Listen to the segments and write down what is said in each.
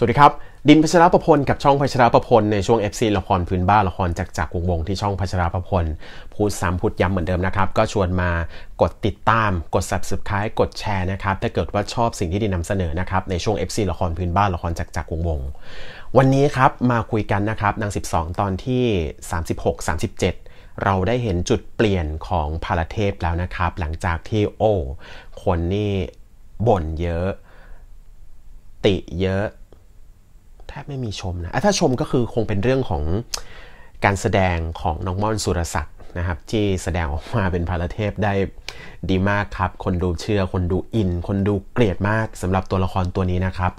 สวัสดีครับดินพัชรประพลกับช่องพัชรประพลในช่วง FC ละครพื้นบ้านละครจากจากวงวง ที่ช่องพัชรประพลพูดซ้ำพูดย้ำเหมือนเดิมนะครับก็ชวนมากดติดตามกด subscribe กดแชร์นะครับถ้าเกิดว่าชอบสิ่งที่ดินนำเสนอนะครับในช่วง FC ละครพื้นบ้านละครจากจากวงวงวันนี้ครับมาคุยกันนะครับนาง12 ตอนที่ 36 37 เราได้เห็นจุดเปลี่ยนของพาราเทพแล้วนะครับ หลังจากที่ โอ้ คนนี่บ่นเยอะ ติเยอะแทบไม่มีชมนะถ้าชมก็คือคงเป็นเรื่องของการแสดงของน้องม่อนสุรศักดิ์นะครับ ที่แสดงออกมาเป็นพาราเทพได้ดีมากครับ คนดูเชื่อ คนดูอิน คนดูเกลียดมาก สำหรับตัวละครตัวนี้นะครับ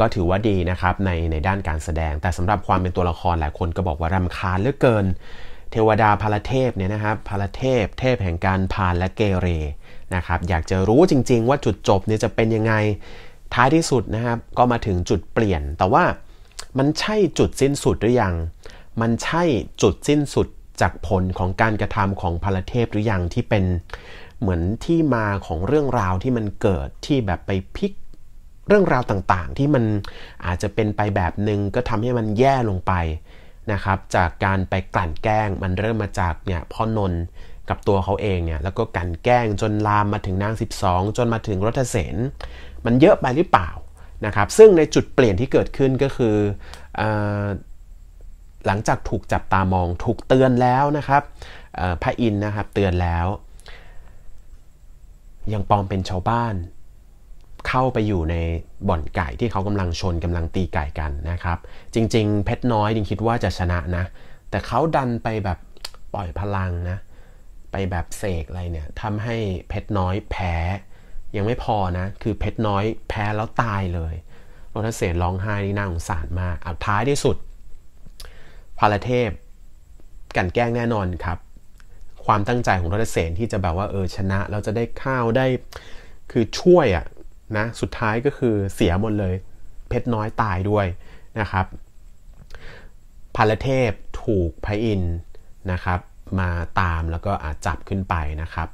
ก็ถือว่าดีนะครับในในด้านการแสดง แต่สำหรับความเป็นตัวละครหลายคนก็บอกว่ารำคาญเหลือเกิน เทวดาพาราเทพเนี่ยนะครับพาราเทพเทพแห่งการพานและเกเรนะครับ อยากจะรู้จริง ๆ ว่าจุดจบเนี่ยจะเป็นยังไง ท้ายที่สุดนะครับ ก็มาถึงจุดเปลี่ยน แต่ว่ามันใช่จุดสิ้นสุดหรือยัง มันใช่จุดสิ้นสุดจากผลของการกระทำของพระเทพหรือยังที่เป็นเหมือนที่มาของเรื่องราวที่มันเกิดที่แบบไปพลิกเรื่องราวต่างๆ ที่มันอาจจะเป็นไปแบบหนึ่งก็ทำให้มันแย่ลงไปนะครับ จากการไปกลั่นแกล้งมันเริ่มมาจากเนี่ยพ่อนนกับตัวเขาเองเนี่ยแล้วก็กลั่นแกล้งจนลามมาถึงนาง 12 จนมาถึงรัตเสนมันเยอะไปหรือเปล่านะครับซึ่งในจุดเปลี่ยนที่เกิดขึ้นก็คืออหลังจากถูกจับตามอง ถูกเตือนแล้วนะครับพระอินนะครับเตือนแล้ว ยังปลอมเป็นชาวบ้าน เข้าไปอยู่ในบ่อนไก่ที่เขากำลังชนกำลังตีไก่กันนะครับ จริงๆ เพชรน้อยยิงคิดว่าจะชนะนะ แต่เขาดันไปแบบปล่อยพลังนะไปแบบเสกอะไรเนี่ยทำให้เพชรน้อยแพ้ยังไม่พอ นะ คือเพชรน้อยแพ้แล้วตายเลยรสเสนร้องไห้นี่น่าสงสารมากเอาท้ายที่สุดพาราเทพกันแกล้งแน่นอนครับ ความตั้งใจของรสเสนที่จะแบบว่า เออชนะเราจะได้ข้าวได้คือช่วยอะนะสุดท้ายก็คือเสียหมดเลย เพชรน้อยตายด้วยนะครับพาราเทพถูกพระอินนะครับ มาตามแล้วก็อาจับขึ้นไปนะครับ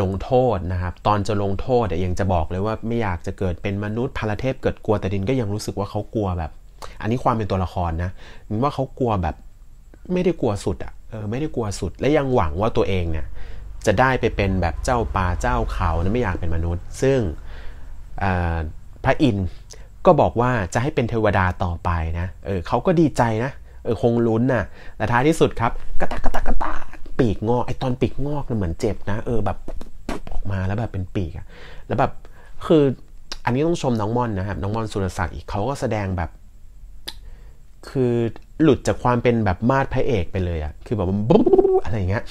ลงโทษนะครับ ตอนจะลงโทษเนี่ยยังจะบอกเลยว่าไม่อยากจะเกิดเป็นมนุษย์พาราเทพเกิดกลัวแต่ดินก็ยังรู้สึกว่าเขากลัวแบบ อันนี้ความเป็นตัวละครนะมันว่าเขากลัวแบบไม่ได้กลัวสุดอะ่ะเออไม่ได้กลัวสุดและยังหวังว่าตัวเองเนี่ยจะได้ไปเป็นแบบเจ้าป่าเจ้าเขานะไม่อยากเป็นมนุษย์ ซึ่งพระอินทร์ก็บอกว่าจะให้เป็นเทวดาต่อไปนะเออเขาก็ดีใจนะเออคงลุ้นนะ่ะแต่ท้ายที่สุดครับกระตากกระตากกระตาปีกงอกไอตอนปีกงอกเนี่เหมือนเจ็บนะเออแบบออกมาแล้วแบบเป็นปีกอะแล้วแบบคือ อันนี้ต้องชมน้องมอน นะครับ น้องมอนสุรศักดิ์อีกเขาก็แสดงแบบ คือหลุดจากความเป็นแบบมาดพระเอกไปเลยอะคือแบบอะไรอย่างเงี้ย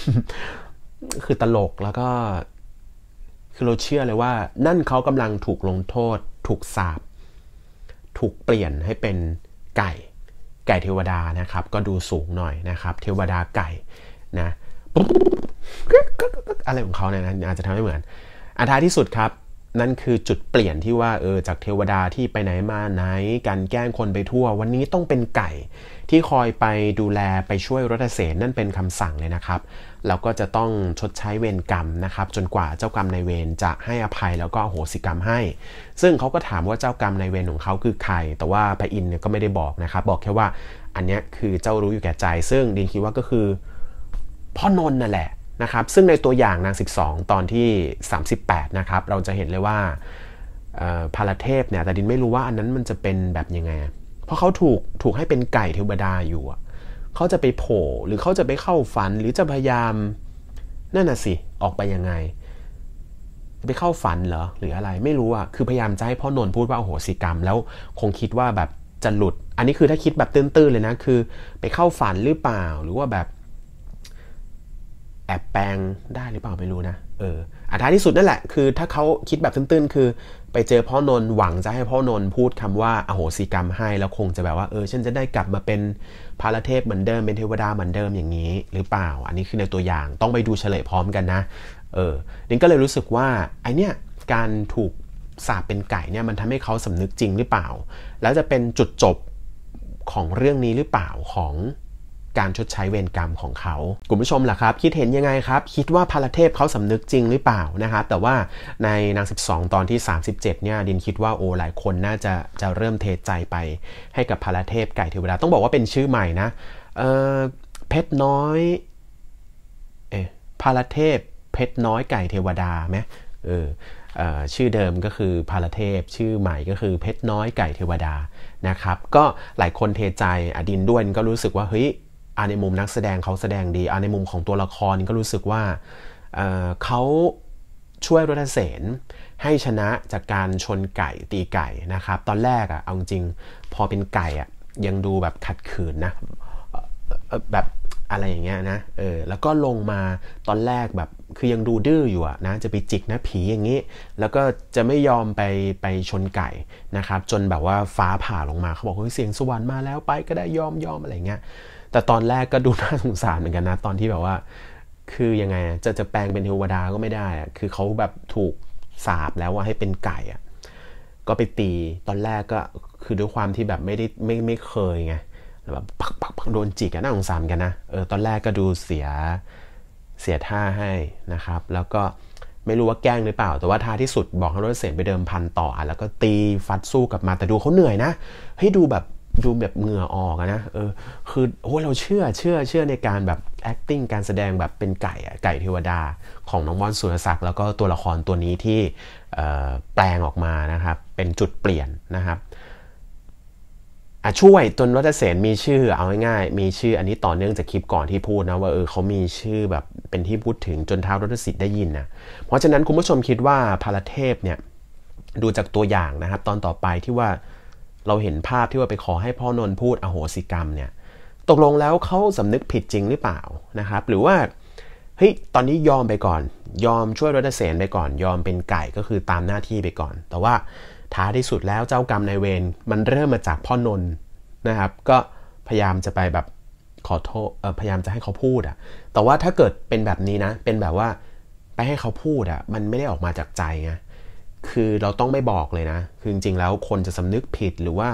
คือตลกแล้วก็คือเราเชื่อเลยว่า นั่นเขากำลังถูกลงโทษ ถูกสาปถูกเปลี่ยนให้เป็นไก่ ไก่เทวดานะครับ ก็ดูสูงหน่อยนะครับ เทวดาไก่นะอะไรของเขาเนี่ยนะอาจจะทำให้เหมือนอันท้ายที่สุดครับนั่นคือจุดเปลี่ยนที่ว่าเออจากเทวดาที่ไปไหนมาไหนกันแกล้งคนไปทั่ววันนี้ต้องเป็นไก่ ที่คอยไปดูแลไปช่วยรัเสนนั่นเป็นคำสั่งเลยนะครับเราก็จะต้องชดใช้เวรกรรมนะครับ จนกว่าเจ้ากรรมนายเวรจะให้อภัยแล้วก็โหสิกรรมให้ ซึ่งเขาก็ถามว่าเจ้ากรรมนายเวรของเขาคือใคร แต่ว่าพระอินทร์ก็ไม่ได้บอกนะครับบอกแค่ว่าอันนี้คือเจ้ารู้อยู่แก่ใจ ซึ่งดินคิดว่าก็คือพ่อนนนั่นแหละนะครับซึ่งในตัวอย่างนาง12 ตอนที่38นะครับเราจะเห็นเลยว่าพาราเทพเนี่ย แต่ดินไม่รู้ว่าอันนั้นมันจะเป็นแบบยังไง เพราะเขาถูกถูกให้เป็นไก่เทวดาอยู่เขาจะไปโผล่หรือเขาจะไปเข้าฝันหรือจะพยายามนั่นน่ะสิออกไปยังไงจะไปเข้าฝันเหรอหรืออะไรไม่รู้อ่ะคือพยายามจะให้พ่อนนพูดว่าโอ้โหสิกรรมแล้ว คงคิดว่าแบบจะหลุด อันนี้คือถ้าคิดแบบตื้น ๆ เลยนะคือ ไปเข้าฝันหรือเปล่าหรือว่าแบบแอบแปลงได้หรือเปล่าไม่รู้นะเอออันท้ายที่สุดนั่นแหละคือ ถ้าเขาคิดแบบตื้นๆคือไปเจอพ่อนนหวังจะให้พ่อนนพูดคำว่าอโหสิกรรมให้ แล้วคงจะแบบว่าเออฉันจะได้กลับมาเป็นพาราเทพเหมือนเดิมเป็นเทวดาเหมือนเดิมอย่างนี้ หรือเปล่า อันนี้คือในตัวอย่างต้องไปดูเฉลยพร้อมกันนะเออนิ้งก็เลยรู้สึกว่า ไอเนี้ยการถูกสาบเป็นไก่เนี่ยมันทำให้เขาสำนึกจริงหรือเปล่า แล้วจะเป็นจุดจบของเรื่องนี้หรือเปล่าของการชดใช้เวรกรรมของเขาคุณผู้ชมล่ะครับคิดเห็นยังไงครับคิดว่าพารเทพเขาสำนึกจริงหรือเปล่านะครับแต่ว่าในนาง12 ตอนที่37เนี่ยดินคิดว่าโอหลายคนน่าจะ จะเริ่มเทใจไป ให้กับพารเทพไก่เทวดาต้องบอกว่าเป็นชื่อใหม่นะเออเพชรน้อยเออพารเทพเพชรน้อยไก่เทวดาไหมเออชื่อเดิมก็คือพาราเทพชื่อใหม่ก็คือเพชรน้อยไก่เทวดานะครับ ก็หลายคนเทใจอดินด้วยก็รู้สึกว่าเฮ้ยอาในมุมนักแสดงเขาแสดงดีอาในมุมของตัวละครก็รู้สึกว่าเเขาช่วยรัตเสนให้ชนะจากการชนไก่ตีไก่นะครับตอนแรกอะเอาจริงพอเป็นไก่อะยังดูแบบขัดขืนนะแบบอะไรอย่างเงี้ยนะเออแล้วก็ลงมาตอนแรกแบบคือยังดูดื้ออยู่ะนะจะไปจิกนะผีอย่างนี้ แล้วก็จะไม่ยอมไปไปชนไก่นะครับ จนแบบว่าฟ้าผ่าลงมาเขาบอกเฮ้ยเสียงสวรรค์มาแล้วไปก็ได้ยอมยอมอะไรเงี้ยแต่ตอนแรกก็ดูน่าสงสารเหมือนกันนะตอนที่แบบว่า คือยังไงจะจะแปลงเป็นเทวดาก็ไม่ได้อะคือเขาแบบถูกสาบแล้วว่าให้เป็นไก่อะก็ไปตีตอนแรกก็คือด้วยความที่แบบไม่ได้ไม่ไม่เคยไงแบบปักปักปักโดนจิกอะน่าสงสารกันนะเออตอนแรกก็ดูเสียเสียท่าให้นะครับ แล้วก็ไม่รู้ว่าแกล้งหรือเปล่า แต่ว่าท่าที่สุดบอกให้รถเสีนไปเดิมพันต่อแล้วก็ตีฟัดสู้กับมาแต่ดูเขาเหนื่อยนะ ให้ดูแบบดูแบบเหงื่อออกนะเออ คือโอ้เราเชื่อเชื่อเชื่อในการแบบ acting การแสดงแบบเป็นไก่ไก่เทวดาของน้องบอลสุรศักดิ์ แล้วก็ตัวละครตัวนี้ที่แปลงออกมานะครับ เป็นจุดเปลี่ยนนะครับ ช่วยจนรัตเสนมีชื่อเอาง่าย ๆ มีชื่ออันนี้ต่อเนื่องจากคลิปก่อนที่พูดนะ ว่าเออเขามีชื่อแบบเป็นที่พูดถึงจนท้าวรัตสิทธิ์ได้ยินนะเพราะฉะนั้นคุณผู้ชมคิดว่าพาราเทพเนี่ยดูจากตัวอย่างนะครับ ตอนต่อไปที่ว่าเราเห็นภาพที่ว่าไปขอให้พ่อนนพูดอโหสิกรรมเนี่ย ตกลงแล้วเขาสำนึกผิดจริงหรือเปล่านะครับ หรือว่าเฮ้ยตอนนี้ยอมไปก่อน ยอมช่วยรัตเสนไปก่อน ยอมเป็นไก่ก็คือตามหน้าที่ไปก่อน แต่ว่าท้าที่สุดแล้วเจ้ากรรมนายเวรมันเริ่มมาจากพ่อนนนะครับ ก็พยายามจะไปแบบขอโทษพยายามจะให้เขาพูดอะแต่ว่าถ้าเกิดเป็นแบบนี้นะเป็นแบบว่าไปให้เขาพูดอะมันไม่ได้ออกมาจากใจไงคือเราต้องไม่บอกเลยนะ คือจริงๆ แล้วคนจะสำนึกผิดหรือว่า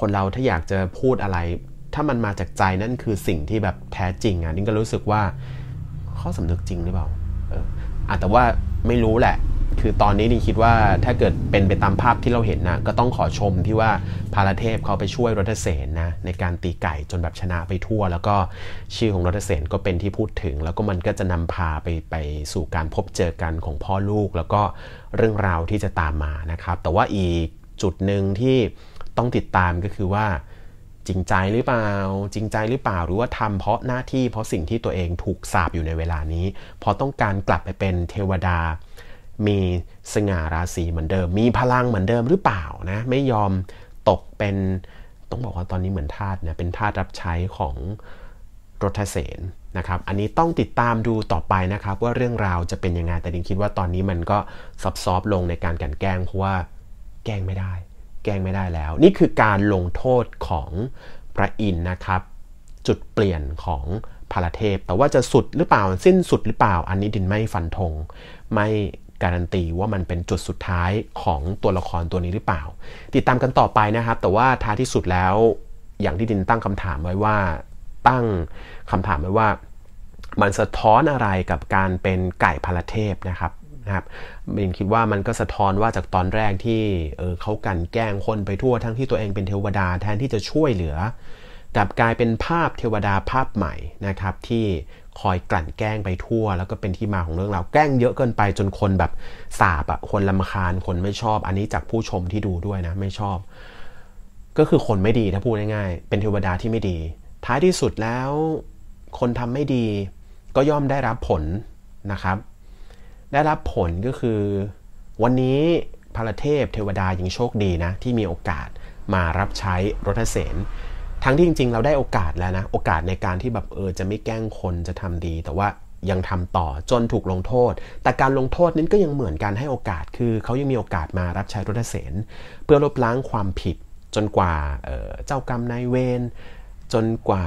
คนเราถ้าอยากจะพูดอะไร ถ้ามันมาจากใจนั่นคือสิ่งที่แบบแท้จริงอ่ะนิ่งก็รู้สึกว่าข้อสำนึกจริงหรือเปล่า เออแต่ว่าไม่รู้แหละคือตอนนี้นี่คิดว่าถ้าเกิดเป็นไปตามภาพที่เราเห็นนะก็ต้องขอชมที่ว่าพาราเทพเขาไปช่วยรัตเสนนะในการตีไก่จนแบบชนะไปทั่ว แล้วก็ชื่อของรัตเสนก็เป็นที่พูดถึง แล้วก็มันก็จะนำพาไปไปสู่การพบเจอกันของพ่อลูก แล้วก็เรื่องราวที่จะตามมานะครับ แต่ว่าอีกจุดหนึ่งที่ต้องติดตามก็คือว่าจริงใจหรือเปล่าจริงใจหรือเปล่าหรือว่าทำเพราะหน้าที่เพราะสิ่งที่ตัวเองถูกสาบอยู่ในเวลานี้เพราะต้องการกลับไปเป็นเทวดามีสง่าราศีเหมือนเดิม มีพลังเหมือนเดิมหรือเปล่านะ ไม่ยอมตกเป็น ต้องบอกว่าตอนนี้เหมือนทาสเนี่ยเป็นทาสรับใช้ของรถเสนนะครับ อันนี้ต้องติดตามดูต่อไปนะครับ ว่าเรื่องราวจะเป็นยังไง แต่ดิงคิดว่าตอนนี้มันก็ซับซอบลงในการกันแกล้งเพราะว่าแกล้งไม่ได้ แกล้งไม่ได้แล้ว นี่คือการลงโทษของพระอินทร์นะครับ จุดเปลี่ยนของพาระเทพ แต่ว่าจะสุดหรือเปล่าสิ้นสุดหรือเปล่า อันนี้ดินไม่ฟันธง ไม่การันตีว่ามันเป็นจุดสุดท้ายของตัวละครตัวนี้หรือเปล่า ติดตามกันต่อไปนะครับ แต่ว่าท้ายที่สุดแล้วอย่างที่ดินตั้งคำถามไว้ว่าตั้งคำถามไว้ว่ามันสะท้อนอะไรกับการเป็นไก่พลเทพนะครับนะครับบินคิดว่ามันก็สะท้อนว่าจากตอนแรกที่เออเขากันแกล้งคนไปทั่วทั้งที่ตัวเองเป็นเทวดาแทนที่จะช่วยเหลือกลับกลายเป็นภาพเทวดาภาพใหม่นะครับที่คอยกลั่นแกล้งไปทั่วแล้วก็เป็นที่มาของเรื่องราวแกล้งเยอะเกินไปจนคนแบบสาบอะคนลำคาญคนไม่ชอบ อันนี้จากผู้ชมที่ดูด้วยนะ ไม่ชอบ ก็คือคนไม่ดีถ้าพูดง่ายๆเป็นเทวดาที่ไม่ดี ท้ายที่สุดแล้ว คนทำไม่ดี ก็ย่อมได้รับผลนะครับ ได้รับผลก็คือวันนี้พระเทพเทวดายังโชคดีนะที่มีโอกาสมารับใช้รถเสนทั้งที่จริงๆเราได้โอกาสแล้วนะ โอกาสในการที่แบบเออจะไม่แกล้งคนจะทำดี แต่ว่ายังทำต่อจนถูกลงโทษ แต่การลงโทษนั้นก็ยังเหมือนการให้โอกาส คือเขายังมีโอกาสมารับใช้รัฐเสนเพื่อลบล้างความผิดจนกว่าเเจ้ากรรมนายเวรจนกว่า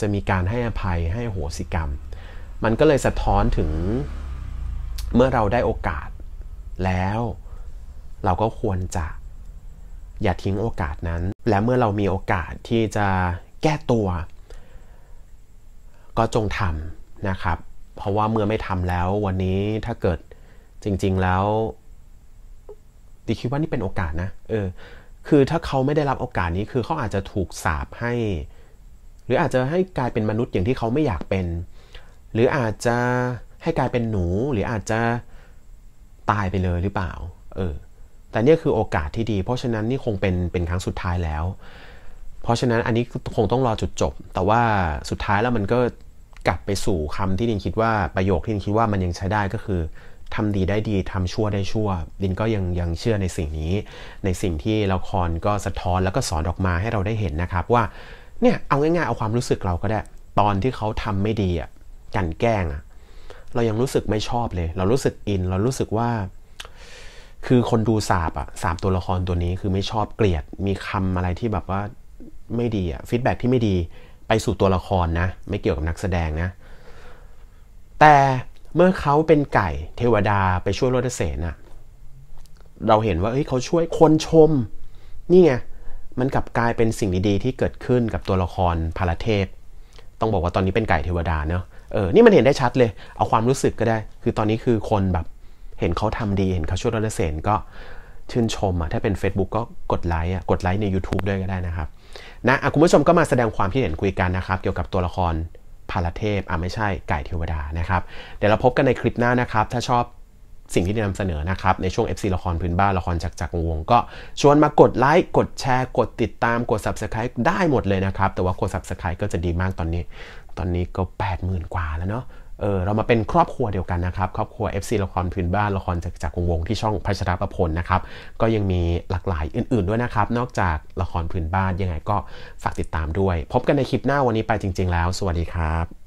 จะมีการให้อภัยให้โหสิกรรม มันก็เลยสะท้อนถึงเมื่อเราได้โอกาสแล้วเราก็ควรจะอย่าทิ้งโอกาสนั้น และเมื่อเรามีโอกาสที่จะแก้ตัว ก็จงทำนะครับ เพราะว่าเมื่อไม่ทำแล้ววันนี้ถ้าเกิดจริงๆแล้ว ดิคิดว่านี่เป็นโอกาสนะ เออ คือถ้าเขาไม่ได้รับโอกาสนี้คือเขาอาจจะถูกสาปให้ หรืออาจจะให้กลายเป็นมนุษย์อย่างที่เขาไม่อยากเป็น หรืออาจจะให้กลายเป็นหนูหรืออาจจะตายไปเลยหรือเปล่า เออแต่นี่คือโอกาสที่ดี เพราะฉะนั้นนี่คงเป็นเป็นครั้งสุดท้ายแล้ว เพราะฉะนั้นอันนี้คงต้องรอจุดจบ แต่ว่าสุดท้ายแล้วมันก็กลับไปสู่คำที่ดินคิดว่าประโยคที่ดินคิดว่ามันยังใช้ได้ก็คือ ทำดีได้ดีทำชั่วได้ชั่ว ดินก็ยังยังเชื่อในสิ่งนี้ ในสิ่งที่ละครก็สะท้อนแล้วก็สอนออกมาให้เราได้เห็นนะครับ ว่าเนี่ยเอาง่ายๆเอาความรู้สึกเราก็ได้ตอนที่เขาทำไม่ดีอ่ะกันแกล้งอ่ะเรายังรู้สึกไม่ชอบเลย เรารู้สึกอินเรารู้สึกว่าคือคนดูสาบอะสามตัวละครตัวนี้คือไม่ชอบเกลียดมีคำอะไรที่แบบว่าไม่ดีอะฟีดแบ็ที่ไม่ดีไปสู่ตัวละครนะ ไม่เกี่ยวกับนักแสดงนะ แต่เมื่อเขาเป็นไก่เทวดาไปช่วยโรดเสนอะเราเห็นว่าเฮ้ยเขาช่วยคนชมนี่ไงมันกลับกลายเป็นสิ่งดีๆ ที่เกิดขึ้นกับตัวละครพาราเทพ ต้องบอกว่าตอนนี้เป็นไก่เทวดาเนาะเออนี่มันเห็นได้ชัดเลยเอาความรู้สึกก็ได้ คือตอนนี้คือคนแบบเห็นเขาทำดีเห็นเขาช่วยรถเสนก็ชื่นชมอ่ะถ้าเป็น Facebook ก็กดไลค์อ่ะกดไลค์ใน YouTube ด้วยก็ได้นะครับนะะคุณผู้ชมก็มาแสดงความคิดเห็นคุยกันนะครับ เกี่ยวกับตัวละครพาราเทพ อ่ะ ไม่ใช่ไก่เทวดานะครับเดี๋ยวเราพบกันในคลิปหน้านะครับ ถ้าชอบสิ่งที่ได้นำเสนอนะครับ ในช่วง FC ละครพื้นบ้านละครจากจากวงก็ชวนมากดไลค์กดแชร์กดติดตามกด Subscribe ได้หมดเลยนะครับแต่ว่ากด Subscribe ก็จะดีมากตอนนี้ ตอนนี้ก็ 80,000 กว่าแล้วเนาะเออเรามาเป็นครอบครัวเดียวกันนะครับ ครอบครัว FC ละครพื้นบ้านละครจากจากวงวงที่ช่องพัชรประพลนะครับก็ยังมีหลากหลายอื่นๆด้วยนะครับ นอกจากละครพื้นบ้านยังไงก็ฝากติดตามด้วย พบกันในคลิปหน้าวันนี้ไปจริงๆแล้ว สวัสดีครับ